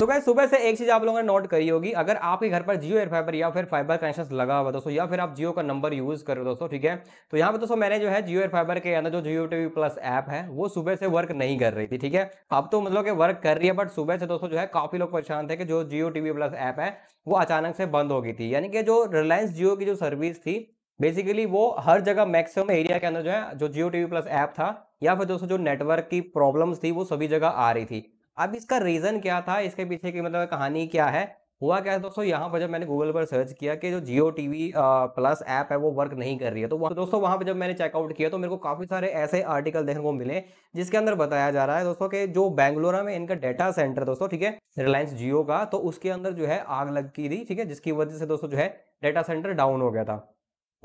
सुबह सुबह से एक चीज आप लोगों ने नोट करी होगी अगर आपके घर पर जियो एयर फाइबर या फिर फाइबर कनेक्शन लगा हुआ दोस्तों या फिर आप जियो का नंबर यूज कर रहे हो दोस्तों ठीक है तो यहाँ पे दोस्तों मैंने जो है जियो एयरफाइबर के अंदर जो जियो टीवी प्लस ऐप है वो सुबह से वर्क नहीं कर रही थी ठीक है अब तो मतलब कि वर्क कर रही है बट सुबह से दोस्तों जो है काफी लोग परेशान थे कि जो जियो टीवी प्लस ऐप है वो अचानक से बंद हो गई थी यानी कि जो रिलायंस जियो की जो सर्विस थी बेसिकली वो हर जगह मैक्सिमम एरिया के अंदर जो है जो जियो टीवी प्लस ऐप था या फिर दोस्तों जो नेटवर्क की प्रॉब्लम्स थी वो सभी जगह आ रही थी अब इसका रीज़न क्या था इसके पीछे की मतलब कहानी क्या है हुआ क्या है दोस्तों यहाँ पर जब मैंने गूगल पर सर्च किया कि जो Jio T V plus app है वो वर्क नहीं कर रही है तो वहाँ दोस्तों वहाँ पर जब मैंने चेकआउट किया तो मेरे को काफ़ी सारे ऐसे आर्टिकल देखने को मिले जिसके अंदर बताया जा रहा है दोस्तों कि जो बेंगलोरा में इनका डेटा सेंटर दोस्तों ठीक है रिलायंस जियो का तो उसके अंदर जो है आग लग की थी ठीक है जिसकी वजह से दोस्तों जो है डेटा सेंटर डाउन हो गया था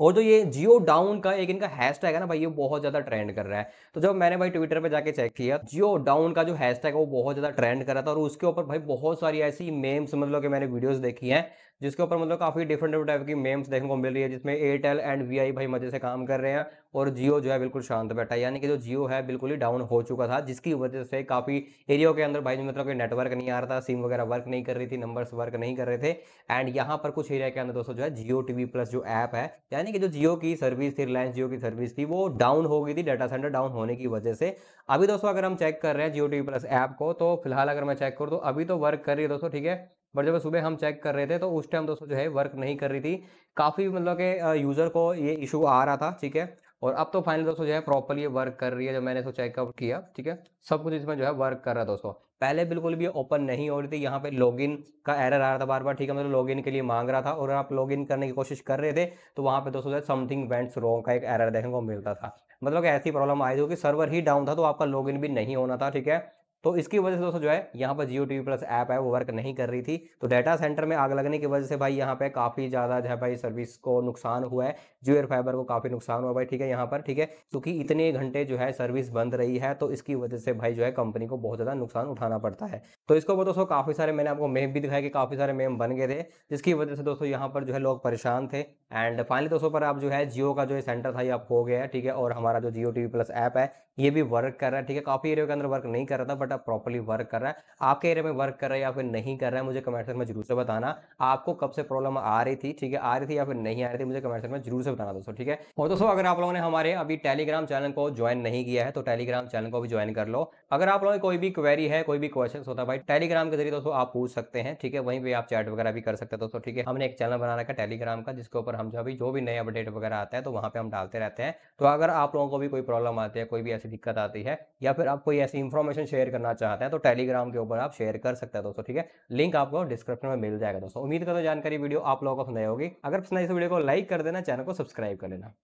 और जो ये जियो डाउन का एक इनका हैशटैग है ना भाई ये बहुत ज़्यादा ट्रेंड कर रहा है तो जब मैंने भाई ट्विटर पे जाके चेक किया जियो डाउन का जो हैशटैग है वो बहुत ज़्यादा ट्रेंड कर रहा था और उसके ऊपर भाई बहुत सारी ऐसी मेम्स मतलब कि मैंने वीडियोस देखी हैं जिसके ऊपर मतलब काफ़ी डिफरेंट डिफरेंट टाइप की मेम्स देखने को मिल रही है जिसमें एयरटेल एंड वी भाई मजे से काम कर रहे हैं और जियो जो है बिल्कुल शांत बैठा है यानी कि जो जियो है बिल्कुल ही डाउन हो चुका था जिसकी वजह से काफ़ी एरियो के अंदर भाई मतलब कोई नेटवर्क नहीं आ रहा था सिम वगैरह वर्क नहीं कर रही थी नंबर्स वर्क नहीं कर रहे थे एंड यहाँ पर कुछ एरिया के अंदर दोस्तों जो है जियो टीवी प्लस जो ऐप है यानी कि जो जियो की सर्विस थी रिलायंस जियो की सर्विस थी वो डाउन हो गई थी डाटा सेंटर डाउन होने की वजह से अभी दोस्तों अगर हम चेक कर रहे हैं जियो टीवी प्लस ऐप को तो फिलहाल अगर मैं चेक करूँ तो अभी तो वर्क कर रही है दोस्तों ठीक है बट जब सुबह हम चेक कर रहे थे तो उस टाइम दोस्तों जो है वर्क नहीं कर रही थी काफ़ी मतलब के यूज़र को ये इशू आ रहा था ठीक है और अब तो फाइनल दोस्तों जो है प्रॉपरली ये वर्क कर रही है जब मैंने इसको तो चेकअप किया ठीक है सब कुछ इसमें जो है वर्क कर रहा है दोस्तों पहले बिल्कुल भी ओपन नहीं हो रही थी यहाँ पे लॉगिन का एरर आ रहा था बार बार ठीक है मतलब लॉगिन के लिए मांग रहा था और आप लॉगिन करने की कोशिश कर रहे थे तो वहाँ पे दोस्तों समथिंग वेंट्स रॉन्ग का एक एरर देखने को मिलता था मतलब ऐसी प्रॉब्लम आई थी कि सर्वर ही डाउन था तो आपका लॉगिन भी नहीं होना था ठीक है तो इसकी वजह से दोस्तों जो है यहाँ पर जियो टी प्लस ऐप है वो वर्क नहीं कर रही थी तो डाटा सेंटर में आग लगने की वजह से भाई यहाँ पे काफ़ी ज़्यादा जो है भाई सर्विस को नुकसान हुआ है जियो एयर फाइबर को काफ़ी नुकसान हुआ भाई ठीक है यहाँ पर ठीक है क्योंकि इतने घंटे जो है सर्विस बंद रही है तो इसकी वजह से भाई जो है कंपनी को बहुत ज़्यादा नुकसान उठाना पड़ता है तो इसको दोस्तों काफ़ी सारे मैंने आपको मेम भी दिखाया कि काफ़ी सारे मेम बन गए थे जिसकी वजह से दोस्तों यहाँ पर जो है लोग परेशान थे एंड फाइनली दोस्तों पर आप जो है जियो का जो सेंटर था ये आप हो गया है ठीक है और हमारा जो जियो टी प्लस ऐप है ये भी वर्क कर रहा है ठीक है काफ़ी एरिया के अंदर वर्क नहीं कर रहा था बट अब प्रॉपरली वर्क कर रहा है आपके एरिया में वर्क कर रहा है या फिर नहीं कर रहा है मुझे कमेंट सेक्शन में जरूर से बताना आपको कब से प्रॉब्लम आ रही थी ठीक है आ रही थी या फिर नहीं आ रही थी मुझे कमेंट सेक्शन में जरूर से बताना दोस्तों ठीक है और दोस्तों अगर आप लोगों ने हमारे अभी टेलीग्राम चैनल को ज्वाइन नहीं किया है तो टेलीग्राम चैनल को भी ज्वाइन कर लो अगर आप लोगों की कोई भी क्वेरी है कोई भी क्वेश्चन होता है भाई टेलीग्राम के जरिए दोस्तों आप पूछ सकते हैं ठीक है वहीं पर आप चैट वगैरह भी कर सकते हैं दोस्तों ठीक है हमने एक चैनल बना रखा टेलीग्राम का जिसके ऊपर हम जो भी जो भी नए अपडेट वगैरह आता है तो वहाँ पर हम डालते रहते हैं तो अगर आप लोगों को भी कोई प्रॉब्लम आती है कोई भी ऐसी ऐसी दिक्कत आती है या फिर आप कोई ऐसी इंफॉर्मेशन शेयर करना चाहते हैं तो टेलीग्राम के ऊपर आप शेयर कर सकते हैं दोस्तों ठीक है लिंक आपको डिस्क्रिप्शन में मिल जाएगा दोस्तों उम्मीद का तो जानकारी वीडियो आप लोगों को पसंद होगी अगर पसंद आई इस वीडियो तो को लाइक कर देना चैनल को सब्सक्राइब कर लेना